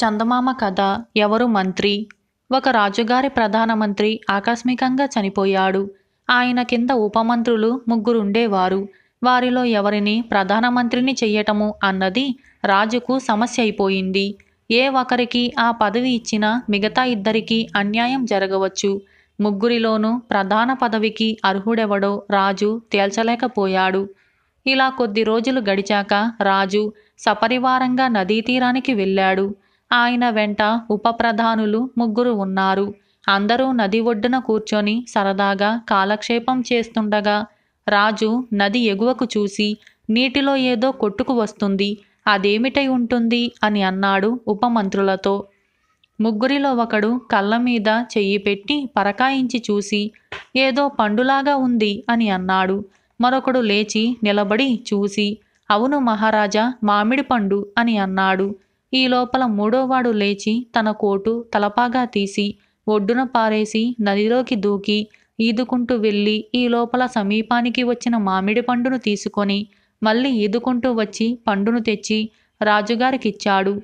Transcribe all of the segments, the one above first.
చందమామ కథ ఎవరు మంత్రి ఒక రాజుగారి ప్రధానమంత్రి ఆకస్మికంగా చనిపోయాడు ఆయన కింద ఉపమంత్రులు ముగ్గురుండేవారు వారిలో ఎవరిని ప్రధానమంత్రిని చెయ్యటము అన్నది రాజుకు సమస్య అయిపోయింది ఏ ఒకరికి ఆ పదవి ఇచ్చినా మిగతా ఇద్దరికి అన్యాయం జరగవచ్చు ముగ్గురిలోనూ ప్రధాన పదవికి అర్హుడెవడో రాజు తేల్చలేకపోయాడు ఇలా కొద్ది రోజులు గడిచాక రాజు సపరివారంగా నదీ తీరానికి వెళ్ళాడు ఆయన వెంట ఉపప్రధానులు ముగ్గురు ఉన్నారు అందరూ నది ఒడ్డున కూర్చొని సరదాగా కాలక్షేపం చేస్తుండగా రాజు నది ఎగువకు చూసి నీటిలో ఏదో కొట్టుకు వస్తుంది అదేమిటై ఉంటుంది అని అన్నాడు ఉపమంత్రులతో ముగ్గురిలో ఒకడు కళ్ళ మీద చెయ్యి పెట్టి పరకాయించి చూసి ఏదో పండులాగా ఉంది అని అన్నాడు మరొకడు లేచి నిలబడి చూసి అవును మహారాజా మామిడి పండు అని అన్నాడు ఈ లోపల మూడోవాడు లేచి తన కోటు తలపాగా తీసి ఒడ్డున పారేసి నదిలోకి దూకి ఈదుకుంటూ వెళ్ళి ఈ లోపల సమీపానికి వచ్చిన మామిడి పండును తీసుకొని మళ్ళీ ఈదుకుంటూ వచ్చి పండును తెచ్చి రాజుగారికిచ్చాడు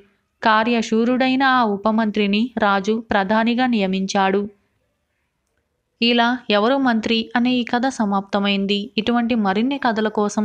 కార్యశూరుడైన ఆ ఉపమంత్రిని రాజు ప్రధానిగా నియమించాడు ఇలా ఎవరు మంత్రి అనే ఈ కథ సమాప్తమైంది ఇటువంటి మరిన్ని కథల కోసం